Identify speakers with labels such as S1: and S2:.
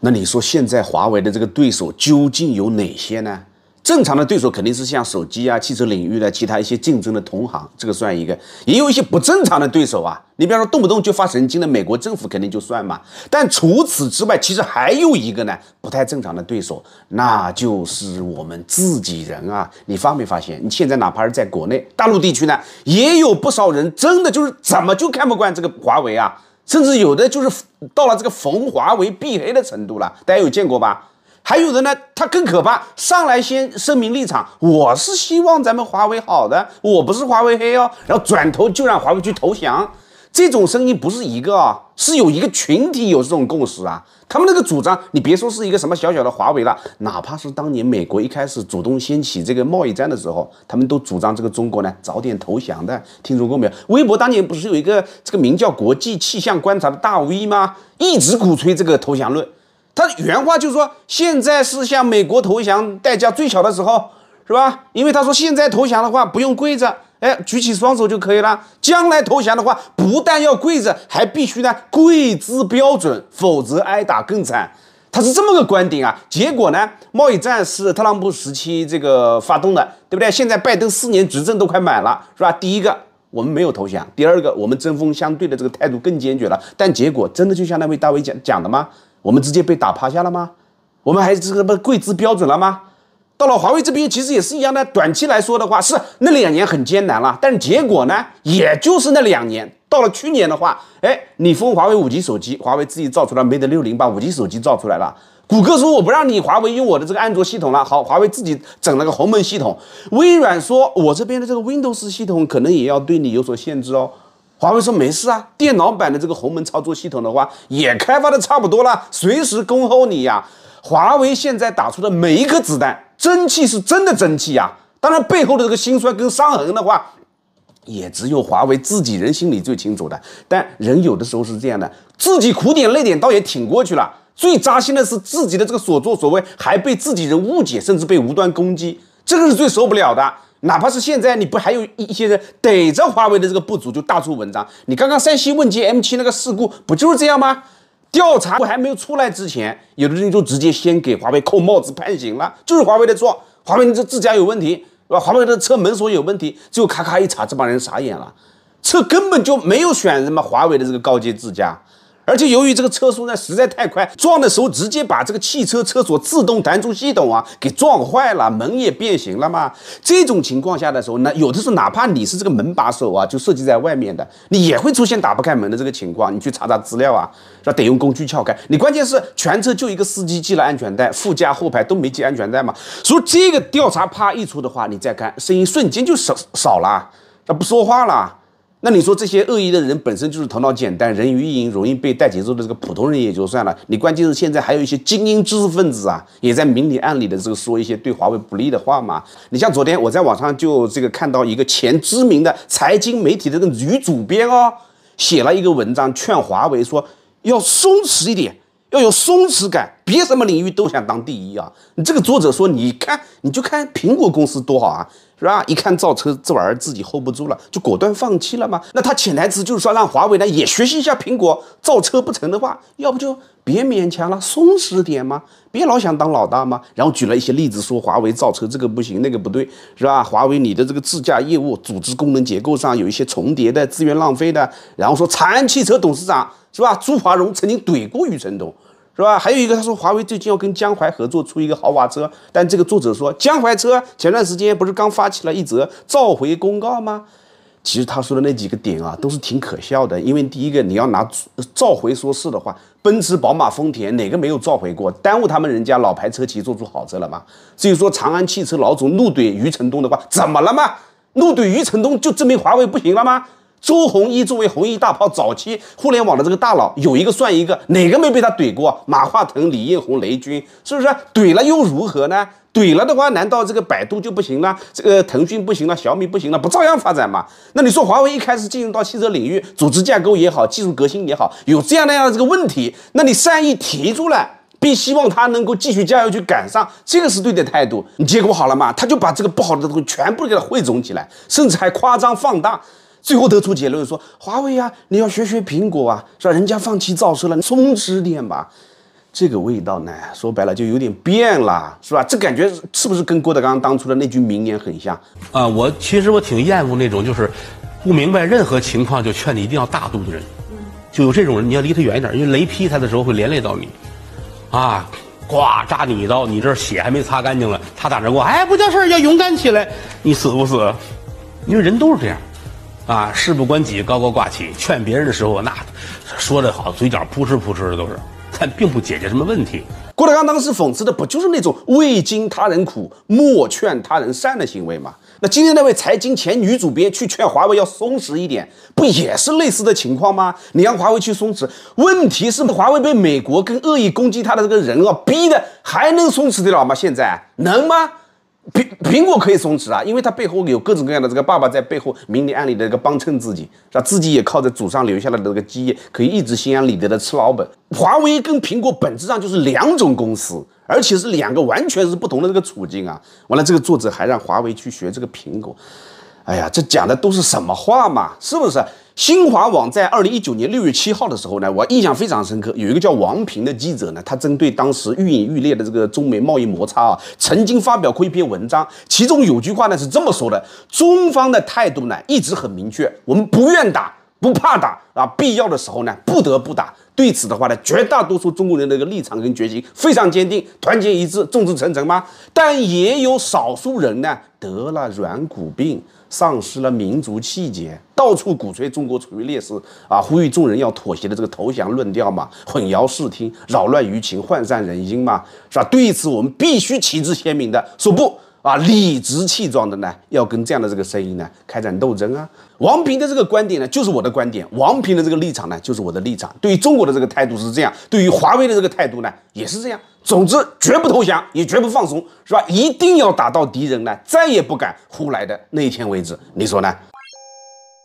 S1: 那你说现在华为的这个对手究竟有哪些呢？正常的对手肯定是像手机啊、汽车领域的其他一些竞争的同行，这个算一个；也有一些不正常的对手啊，你比方说动不动就发神经的美国政府，肯定就算嘛。但除此之外，其实还有一个呢不太正常的对手，那就是我们自己人啊。你发没发现，你现在哪怕是在国内大陆地区呢，也有不少人真的就是怎么就看不惯这个华为啊。甚至有的就是到了这个逢华为必黑的程度了，大家有见过吧？还有的呢，他更可怕，上来先声明立场，我是希望咱们华为好的，我不是华为黑哦，然后转头就让华为去投降。这种声音不是一个啊，是有一个群体有这种共识啊。他们那个主张，你别说是一个什么小小的华为了，哪怕是当年美国一开始主动掀起这个贸易战的时候，他们都主张这个中国呢早点投降的。听说过没有？微博当年不是有一个这个名叫“国际气象观察”的大 V 吗？一直鼓吹这个投降论。他原话就是说，现在是向美国投降代价最小的时候，是吧？因为他说现在投降的话不用跪着。哎，举起双手就可以了。将来投降的话，不但要跪着，还必须呢跪姿标准，否则挨打更惨。他是这么个观点啊？结果呢？贸易战是特朗普时期这个发动的，对不对？现在拜登四年执政都快满了，是吧？第一个，我们没有投降；第二个，我们针锋相对的这个态度更坚决了。但结果真的就像那位大卫讲讲的吗？我们直接被打趴下了吗？我们还是这不跪姿标准了吗？到了华为这边其实也是一样的，短期来说的话是那两年很艰难了，但结果呢，也就是那两年。到了去年的话，哎，你封华为五 G 手机，华为自己造出来 Mate 六零，把五 G 手机造出来了。谷歌说我不让你华为用我的这个安卓系统了，好，华为自己整了个鸿蒙系统。微软说我这边的这个 Windows 系统可能也要对你有所限制哦。华为说没事啊，电脑版的这个鸿蒙操作系统的话也开发的差不多了，随时恭候你呀。华为现在打出的每一颗子弹。争气是真的争气呀，当然背后的这个心酸跟伤痕的话，也只有华为自己人心里最清楚的。但人有的时候是这样的，自己苦点累点倒也挺过去了。最扎心的是自己的这个所作所为还被自己人误解，甚至被无端攻击，这个是最受不了的。哪怕是现在，你不还有一一些人逮着华为的这个不足就大做文章？你刚刚山西问界 M7 那个事故不就是这样吗？调查还没有出来之前，有的人就直接先给华为扣帽子判刑了，就是华为的错，华为这自家有问题，吧？华为的车门锁有问题，就咔咔一查，这帮人傻眼了，车根本就没有选什么华为的这个高阶自家。而且由于这个车速呢实在太快，撞的时候直接把这个汽车车锁自动弹出系统啊给撞坏了，门也变形了嘛。这种情况下的时候呢，有的时候哪怕你是这个门把手啊，就设计在外面的，你也会出现打不开门的这个情况。你去查查资料啊，那得用工具撬开。你关键是全车就一个司机系了安全带，副驾后排都没系安全带嘛。所以这个调查啪一出的话，你再看声音瞬间就少少了，那不说话了。那你说这些恶意的人本身就是头脑简单、人云亦云、容易被带节奏的这个普通人也就算了，你关键是现在还有一些精英知识分子啊，也在明里暗里的这个说一些对华为不利的话嘛。你像昨天我在网上就这个看到一个前知名的财经媒体的这个女主编哦，写了一个文章劝华为说要松弛一点，要有松弛感。别什么领域都想当第一啊！你这个作者说，你看你就看苹果公司多好啊，是吧？一看造车这玩意儿自己 hold 不住了，就果断放弃了嘛。那他潜台词就是说，让华为呢也学习一下苹果，造车不成的话，要不就别勉强了，松弛点嘛，别老想当老大嘛。然后举了一些例子，说华为造车这个不行，那个不对，是吧？华为你的这个自驾业务组织功能结构上有一些重叠的资源浪费的。然后说长安汽车董事长是吧？朱华荣曾经怼过余承东。是吧？还有一个，他说华为最近要跟江淮合作出一个豪华车，但这个作者说江淮车前段时间不是刚发起了一则召回公告吗？其实他说的那几个点啊，都是挺可笑的。因为第一个，你要拿召回说事的话，奔驰、宝马、丰田哪个没有召回过？耽误他们人家老牌车企做出好车了吗？至于说长安汽车老总怒怼余承东的话，怎么了嘛？怒怼余承东就证明华为不行了吗？周鸿祎作为鸿一大炮，早期互联网的这个大佬，有一个算一个，哪个没被他怼过？马化腾、李彦宏、雷军，是不是怼了又如何呢？怼了的话，难道这个百度就不行了？这个腾讯不行了？小米不行了？不照样发展吗？那你说华为一开始进入到汽车领域，组织架构也好，技术革新也好，有这样那样的这个问题，那你善意提出了，并希望他能够继续加油去赶上，这个是对的态度。你结果好了吗？他就把这个不好的东西全部给他汇总起来，甚至还夸张放大。最后得出结论说，华为啊，你要学学苹果啊，是吧？人家放弃造车了，你充弛点吧。这个味道呢，说白了就有点变了，是吧？这感觉是不是跟郭德纲当初的那句名言很像啊？我其实我挺厌恶那种就是，不明白任何情况就劝你一定要大度的人，就有这种人你要离他远一点，因为雷劈他的时候会连累到你，啊，呱扎你一刀，你这血还没擦干净了，他打着过，哎，不叫事儿，要勇敢起来，你死不死？因为人都是这样。啊，事不关己高高挂起，劝别人的时候那，说的好，嘴角扑哧扑哧的都是，但并不解决什么问题。郭德纲当时讽刺的不就是那种未经他人苦，莫劝他人善的行为吗？那今天那位财经前女主编去劝华为要松弛一点，不也是类似的情况吗？你让华为去松弛，问题是华为被美国跟恶意攻击他的这个人啊逼的，还能松弛得了吗？现在能吗？苹苹果可以松弛啊，因为他背后有各种各样的这个爸爸在背后明里暗里的一个帮衬自己，让自己也靠着祖上留下来的这个基业，可以一直心安理得的吃老本。华为跟苹果本质上就是两种公司，而且是两个完全是不同的这个处境啊。完了，这个作者还让华为去学这个苹果，哎呀，这讲的都是什么话嘛？是不是？新华网在二零一九年六月七号的时候呢，我印象非常深刻，有一个叫王平的记者呢，他针对当时愈演愈烈的这个中美贸易摩擦啊，曾经发表过一篇文章，其中有句话呢是这么说的：“中方的态度呢一直很明确，我们不愿打。”不怕打啊！必要的时候呢，不得不打。对此的话呢，绝大多数中国人的一个立场跟决心非常坚定，团结一致，众志成城嘛。但也有少数人呢，得了软骨病，丧失了民族气节，到处鼓吹中国处于劣势啊，呼吁众人要妥协的这个投降论调嘛，混淆视听，扰乱舆情，涣散人心嘛，是吧？对此，我们必须旗帜鲜明的说不。啊，理直气壮的呢，要跟这样的这个声音呢开展斗争啊！王平的这个观点呢，就是我的观点；王平的这个立场呢，就是我的立场。对于中国的这个态度是这样，对于华为的这个态度呢，也是这样。总之，绝不投降，也绝不放松，是吧？一定要打到敌人呢再也不敢胡来的那一天为止，你说呢？